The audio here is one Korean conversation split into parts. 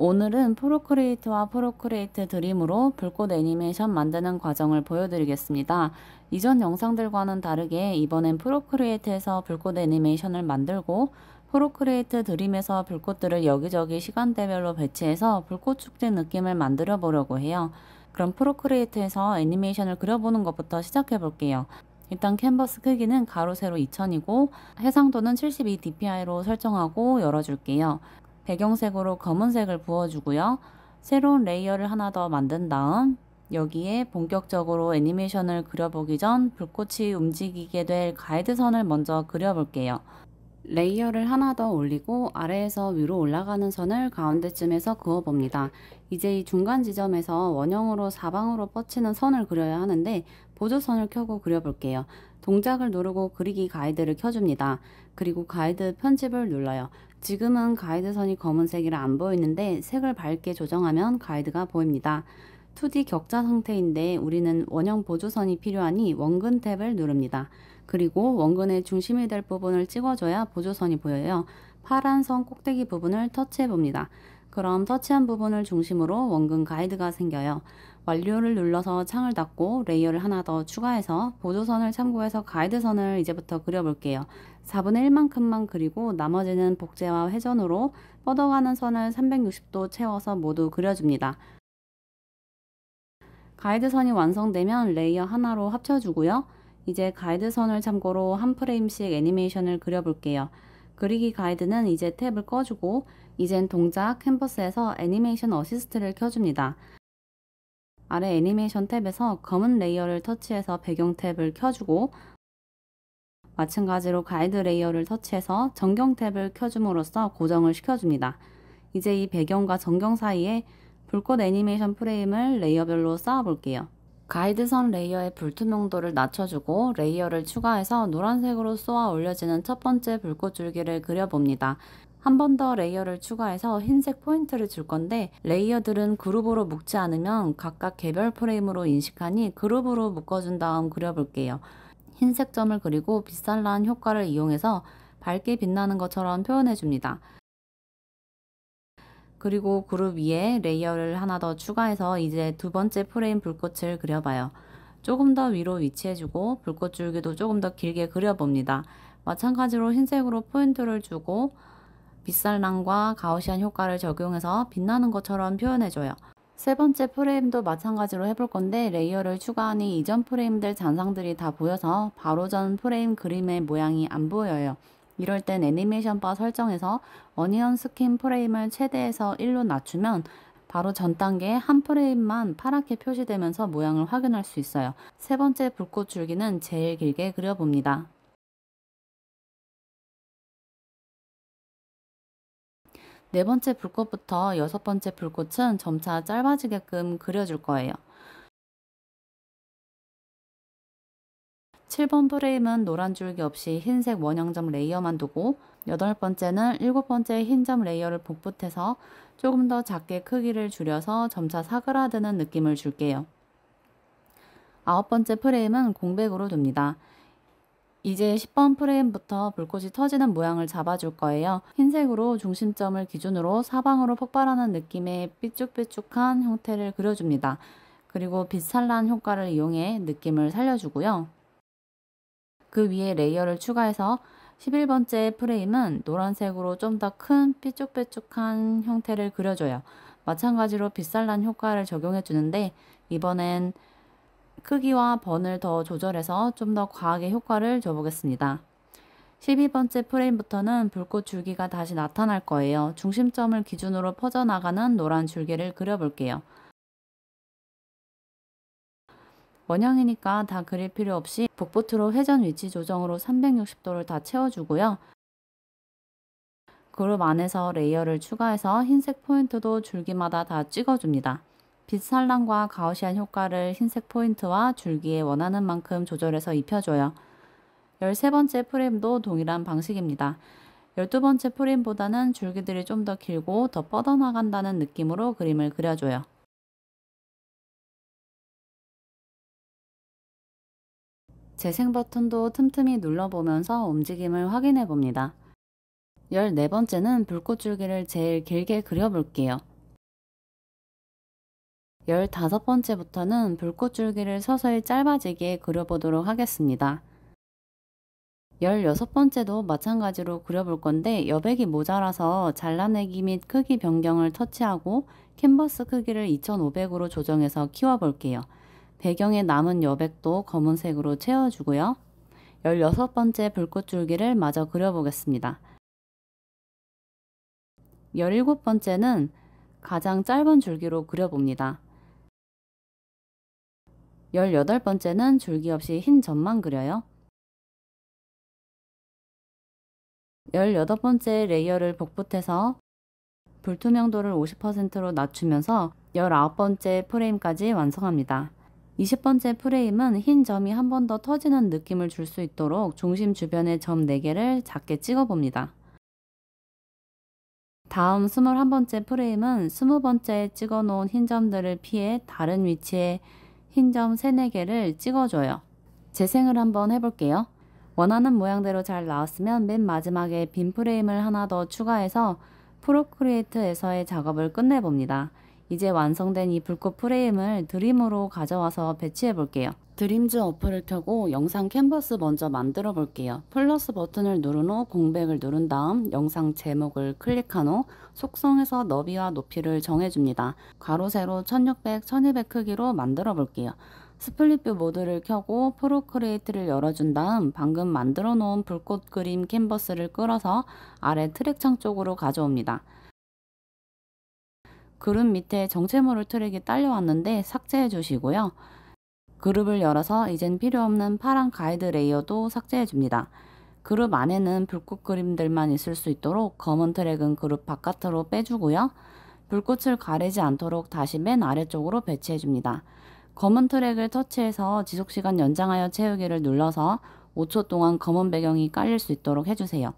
오늘은 프로크리에이트와 프로크리에이트 드림으로 불꽃 애니메이션 만드는 과정을 보여드리겠습니다. 이전 영상들과는 다르게 이번엔 프로크리에이트에서 불꽃 애니메이션을 만들고 프로크리에이트 드림에서 불꽃들을 여기저기 시간대별로 배치해서 불꽃축제 느낌을 만들어 보려고 해요. 그럼 프로크리에이트에서 애니메이션을 그려보는 것부터 시작해 볼게요. 일단 캔버스 크기는 가로 세로 2000이고 해상도는 72dpi로 설정하고 열어줄게요. 배경색으로 검은색을 부어주고요. 새로운 레이어를 하나 더 만든 다음 여기에 본격적으로 애니메이션을 그려보기 전 불꽃이 움직이게 될 가이드선을 먼저 그려볼게요. 레이어를 하나 더 올리고 아래에서 위로 올라가는 선을 가운데쯤에서 그어봅니다. 이제 이 중간 지점에서 원형으로 사방으로 뻗치는 선을 그려야 하는데 보조선을 켜고 그려볼게요. 동작을 누르고 그리기 가이드를 켜줍니다. 그리고 가이드 편집을 눌러요. 지금은 가이드선이 검은색이라 안 보이는데 색을 밝게 조정하면 가이드가 보입니다. 2D 격자 상태인데 우리는 원형 보조선이 필요하니 원근 탭을 누릅니다. 그리고 원근의 중심이 될 부분을 찍어줘야 보조선이 보여요. 파란 선 꼭대기 부분을 터치해봅니다. 그럼 터치한 부분을 중심으로 원근 가이드가 생겨요. 완료를 눌러서 창을 닫고 레이어를 하나 더 추가해서 보조선을 참고해서 가이드선을 이제부터 그려볼게요. 4분의 1만큼만 그리고 나머지는 복제와 회전으로 뻗어가는 선을 360도 채워서 모두 그려줍니다. 가이드선이 완성되면 레이어 하나로 합쳐주고요. 이제 가이드선을 참고로 한 프레임씩 애니메이션을 그려볼게요. 그리기 가이드는 이제 탭을 꺼주고 이젠 동작 캔버스에서 애니메이션 어시스트를 켜줍니다. 아래 애니메이션 탭에서 검은 레이어를 터치해서 배경 탭을 켜주고 마찬가지로 가이드 레이어를 터치해서 전경 탭을 켜줌으로써 고정을 시켜줍니다. 이제 이 배경과 전경 사이에 불꽃 애니메이션 프레임을 레이어별로 쌓아볼게요. 가이드선 레이어의 불투명도를 낮춰주고 레이어를 추가해서 노란색으로 쏘아 올려지는 첫 번째 불꽃줄기를 그려봅니다. 한 번 더 레이어를 추가해서 흰색 포인트를 줄 건데 레이어들은 그룹으로 묶지 않으면 각각 개별 프레임으로 인식하니 그룹으로 묶어준 다음 그려볼게요. 흰색 점을 그리고 빗살난 효과를 이용해서 밝게 빛나는 것처럼 표현해줍니다. 그리고 그룹 위에 레이어를 하나 더 추가해서 이제 두 번째 프레임 불꽃을 그려봐요. 조금 더 위로 위치해주고 불꽃 줄기도 조금 더 길게 그려봅니다. 마찬가지로 흰색으로 포인트를 주고 빗살랑과 가오시안 효과를 적용해서 빛나는 것처럼 표현해줘요. 세 번째 프레임도 마찬가지로 해볼 건데 레이어를 추가하니 이전 프레임들 잔상들이 다 보여서 바로 전 프레임 그림의 모양이 안 보여요. 이럴 땐 애니메이션 바 설정에서 어니언 스킨 프레임을 최대에서 1로 낮추면 바로 전 단계에 한 프레임만 파랗게 표시되면서 모양을 확인할 수 있어요. 세 번째 불꽃 줄기는 제일 길게 그려봅니다. 네 번째 불꽃부터 여섯 번째 불꽃은 점차 짧아지게끔 그려줄 거예요. 7번 프레임은 노란 줄기 없이 흰색 원형점 레이어만 두고 8 번째는 7 번째 흰점 레이어를 복붙해서 조금 더 작게 크기를 줄여서 점차 사그라드는 느낌을 줄게요. 9 번째 프레임은 공백으로 둡니다. 이제 10번 프레임부터 불꽃이 터지는 모양을 잡아줄 거예요. 흰색으로 중심점을 기준으로 사방으로 폭발하는 느낌의 삐쭉삐쭉한 형태를 그려줍니다. 그리고 빛살난 효과를 이용해 느낌을 살려주고요. 그 위에 레이어를 추가해서 11번째 프레임은 노란색으로 좀 더 큰 삐쭉삐쭉한 형태를 그려줘요. 마찬가지로 빗살난 효과를 적용해 주는데 이번엔 크기와 번을 더 조절해서 좀 더 과하게 효과를 줘보겠습니다. 12번째 프레임부터는 불꽃 줄기가 다시 나타날 거예요. 중심점을 기준으로 퍼져나가는 노란 줄기를 그려볼게요. 원형이니까 다 그릴 필요 없이 복부트로 회전 위치 조정으로 360도를 다 채워주고요. 그룹 안에서 레이어를 추가해서 흰색 포인트도 줄기마다 다 찍어줍니다. 빛 산란과 가오시안 효과를 흰색 포인트와 줄기에 원하는 만큼 조절해서 입혀줘요. 13번째 프레임도 동일한 방식입니다. 12번째 프레임보다는 줄기들이 좀 더 길고 더 뻗어나간다는 느낌으로 그림을 그려줘요. 재생 버튼도 틈틈이 눌러보면서 움직임을 확인해 봅니다. 14번째는 불꽃줄기를 제일 길게 그려볼게요. 15번째부터는 불꽃줄기를 서서히 짧아지게 그려보도록 하겠습니다. 16번째도 마찬가지로 그려볼 건데 여백이 모자라서 잘라내기 및 크기 변경을 터치하고 캔버스 크기를 2500으로 조정해서 키워볼게요. 배경에 남은 여백도 검은색으로 채워주고요. 16번째 불꽃줄기를 마저 그려보겠습니다. 17번째는 가장 짧은 줄기로 그려봅니다. 18번째는 줄기 없이 흰 점만 그려요. 18번째 레이어를 복붙해서 불투명도를 50%로 낮추면서 19번째 프레임까지 완성합니다. 20번째 프레임은 흰 점이 한 번 더 터지는 느낌을 줄 수 있도록 중심 주변의 점 4개를 작게 찍어봅니다. 다음 21번째 프레임은 20번째에 찍어놓은 흰 점들을 피해 다른 위치에 흰 점 3, 4개를 찍어줘요. 재생을 한번 해볼게요. 원하는 모양대로 잘 나왔으면 맨 마지막에 빈 프레임을 하나 더 추가해서 프로크리에이트에서의 작업을 끝내봅니다. 이제 완성된 이 불꽃 프레임을 드림으로 가져와서 배치해 볼게요. 드림즈 어플을 켜고 영상 캔버스 먼저 만들어 볼게요. 플러스 버튼을 누른 후 공백을 누른 다음 영상 제목을 클릭한 후 속성에서 너비와 높이를 정해줍니다. 가로 세로 1600, 1200 크기로 만들어 볼게요. 스플릿뷰 모드를 켜고 프로크리에이트를 열어준 다음 방금 만들어 놓은 불꽃 그림 캔버스를 끌어서 아래 트랙창 쪽으로 가져옵니다. 그룹 밑에 정체모를 트랙이 딸려왔는데 삭제해 주시고요. 그룹을 열어서 이젠 필요없는 파란 가이드 레이어도 삭제해 줍니다. 그룹 안에는 불꽃 그림들만 있을 수 있도록 검은 트랙은 그룹 바깥으로 빼주고요. 불꽃을 가리지 않도록 다시 맨 아래쪽으로 배치해 줍니다. 검은 트랙을 터치해서 지속시간 연장하여 채우기를 눌러서 5초 동안 검은 배경이 깔릴 수 있도록 해주세요.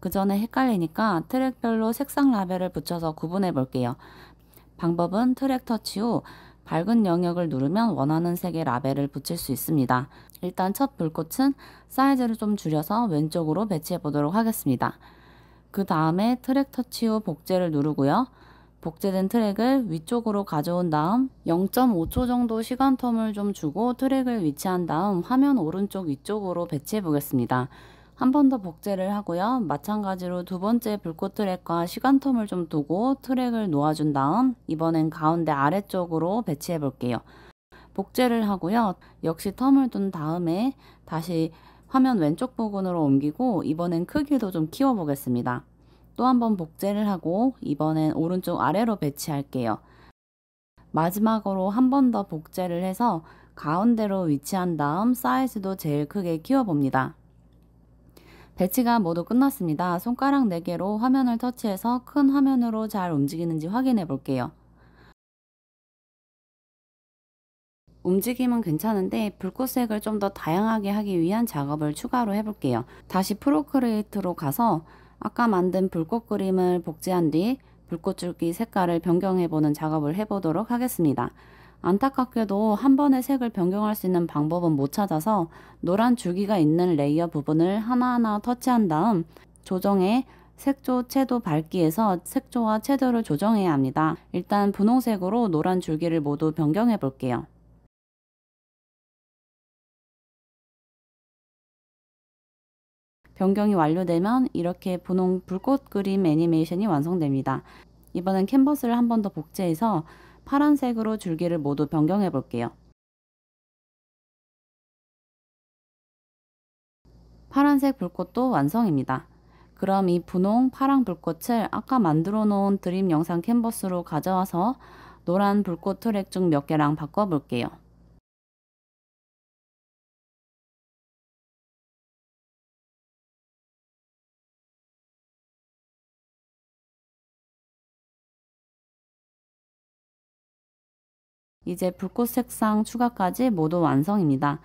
그 전에 헷갈리니까 트랙별로 색상 라벨을 붙여서 구분해 볼게요. 방법은 트랙 터치 후 밝은 영역을 누르면 원하는 색의 라벨을 붙일 수 있습니다. 일단 첫 불꽃은 사이즈를 좀 줄여서 왼쪽으로 배치해 보도록 하겠습니다. 그 다음에 트랙 터치 후 복제를 누르고요. 복제된 트랙을 위쪽으로 가져온 다음 0.5초 정도 시간 텀을 좀 주고 트랙을 위치한 다음 화면 오른쪽 위쪽으로 배치해 보겠습니다. 한번더 복제를 하고요. 마찬가지로 두 번째 불꽃 트랙과 시간 텀을 좀 두고 트랙을 놓아준 다음 이번엔 가운데 아래쪽으로 배치해 볼게요. 복제를 하고요. 역시 텀을 둔 다음에 다시 화면 왼쪽 부분으로 옮기고 이번엔 크기도 좀 키워 보겠습니다. 또 한 번 복제를 하고 이번엔 오른쪽 아래로 배치할게요. 마지막으로 한 번 더 복제를 해서 가운데로 위치한 다음 사이즈도 제일 크게 키워봅니다. 배치가 모두 끝났습니다. 손가락 4개로 화면을 터치해서 큰 화면으로 잘 움직이는지 확인해 볼게요. 움직임은 괜찮은데 불꽃색을 좀 더 다양하게 하기 위한 작업을 추가로 해볼게요. 다시 프로크리에이트로 가서 아까 만든 불꽃 그림을 복제한 뒤 불꽃줄기 색깔을 변경해보는 작업을 해보도록 하겠습니다. 안타깝게도 한 번에 색을 변경할 수 있는 방법은 못 찾아서 노란 줄기가 있는 레이어 부분을 하나하나 터치한 다음 조정에 색조 채도 밝기에서 색조와 채도를 조정해야 합니다. 일단 분홍색으로 노란 줄기를 모두 변경해 볼게요. 변경이 완료되면 이렇게 분홍 불꽃 그림 애니메이션이 완성됩니다. 이번엔 캔버스를 한 번 더 복제해서 파란색으로 줄기를 모두 변경해 볼게요. 파란색 불꽃도 완성입니다. 그럼 이 분홍, 파랑 불꽃을 아까 만들어 놓은 드림 영상 캔버스로 가져와서 노란 불꽃 트랙 중 몇 개랑 바꿔볼게요. 이제 불꽃 색상 추가까지 모두 완성입니다.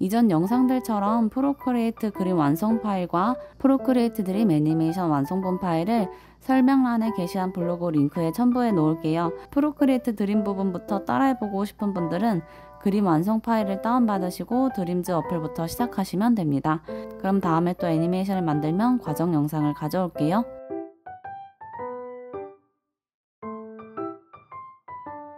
이전 영상들처럼 프로크리에이트 그림 완성 파일과 프로크리에이트 드림 애니메이션 완성본 파일을 설명란에 게시한 블로그 링크에 첨부해 놓을게요. 프로크리에이트 드림 부분부터 따라해보고 싶은 분들은 그림 완성 파일을 다운받으시고 드림즈 어플부터 시작하시면 됩니다. 그럼 다음에 또 애니메이션을 만들면 과정 영상을 가져올게요.